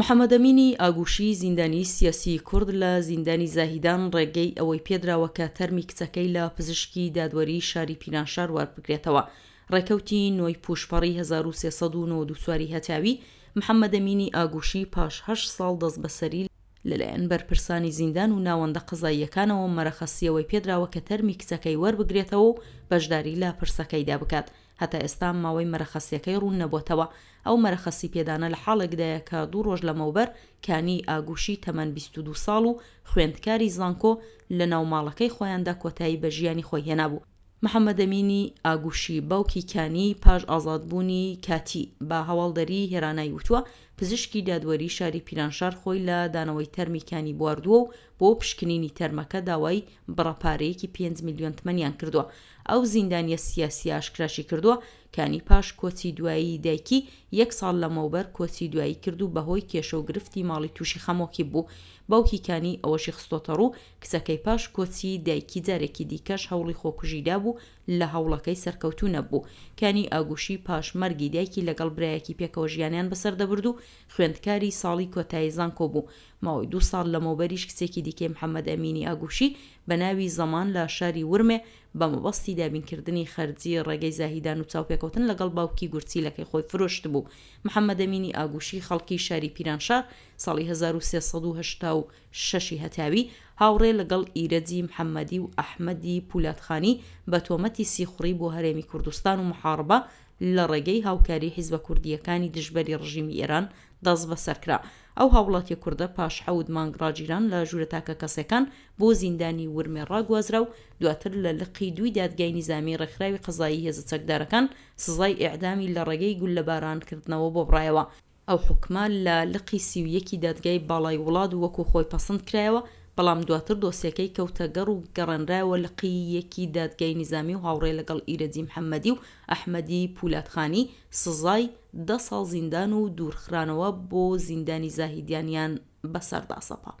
محەممەدەمینی ئاگوشی زیندانی سیاسی کورد لە زیندانی زاهیدان ڕێگەی ئەوەی پێدراوە کە تەرمی کچەکەی لە پزیشکی دادوەری شاری پیناشار واربگرێتەوە ڕێکەوتی نوۆی پوشپەڕی 1992 سواری هەتیاوی محەممەدەمینی ئاگوشی پاشه ساڵ دەست بەسەری لەلایەن بەرپرسانی زیندان و ناوەندە قزاییەکانەوە مەرەخەسیەوەی پێدراوە کە تەرمی کچەکەی وەربگرێتەوە و بەشداری لا پرسەکەیدا بکات هەتا ئێستا ماوەی مەرەخەسیەکەی ڕوون نەبووتەوە ئەو مەرەخەسی پێدانە لە حاڵێکدایە کە دوو ڕۆژ لە مەوبەر کانی ئاگوشی تەمەەن 22 ساڵ و خوێندکاری زانکۆ لە ناوماڵەکەی خۆیاندا کۆتایی بە ژیانی خۆی هێنابوو محەممەدەمینی ئاگوشی باوکی کانی پاش ئازادبوونی کاتی با هەواڵدەری هێرانای وتووە پزیشکی دادوەری شاری پیرانشار خۆی لە دانەوەی تەرمیکانی بواردووە و بۆ پشکنینی تەرمەکە داوای بڕەپارەیەکی 5 میلیۆن تمەنیان کردووە ئەو زیندانیە سیاسی ئاشکراشی کردووە کانی پاش کۆچی دوایی دایکی یەک ساڵ لەمەوبەر کۆچی دوایی کردو بەهۆی کێشە و گرفتی ماڵی تووشی خەمۆکی بوو باوکیکانی ئەوەشی خستۆتە ڕوو کسەکەی پاش کۆچی دایکی جارێکی دیکەش هەوڵی خۆکوژیدا بوو لە هەوڵەکەی سەرکەوتو نەبوو کانی ئاگوشی پاشمەرگی دایکی لەگەڵ برایەکی پێکەوە ژیانیان بەسەردەبرد و خوێندکاری ساڵی کۆتاییزان کۆبوو ماوەی دو ساڵ لە مۆبەریش کچێکی دیکەی محەممەد ئەمینی ئاگوشی بە ناوی زەمان لە شاری ورمێ بە مەبەستی دابینکردنی خەرجی ڕێگەی زاهیدان و چاوپێکوتن لەگەڵ باوکی گورچیلەکەی خۆی فرۆشت بوو محەممەد ئەمینی ئاگوشی خەڵکی شاری پیرانشار ساڵی 1960 هەتاوی هاوڕێ لەگەڵ ئیرەجی محەممەدی و ئەحمەدی پولاتخانی بە تۆمەتی سیخوڕی بۆ هەرێمی کوردستان و محاربە لە ڕێگەی هاوکاری حیزبە کوردیەکانی دژبەری ڕژیمی ئێران دەست بە سەرکرا ئەو هاوڵاتی کووردە پاش حەود مانگڕاجیران لە ژورەتاکە کەسەکان بۆ زیندانی ورمێ ڕاگوازرا و دواتر لە لقی دوی دادگای نظامی ڕێکخراوی قزایی هێز چەکدارەکان سزای ئعدامی لە ڕێگەی گول لە بارانکردنەوە بۆ بڕایەوە ئەو حکمان لە لقی سیویەکی دادگای باڵای وڵات وەکو خۆی پەسەند کرایەوە بەڵام دواتر دۆسیەکەی کەوتە گەڕ و گەڕەنراوە لە قیەکی دادگای نیزامی و هاوڕێ لەگەڵ ئیرەدی محەممەدی و ئەحمەدی پولاتخانی سزای ده ساڵ زیندان و دوورخرانەوە بۆ زیندانی زاهیدیانیان بەسەرداسەپا.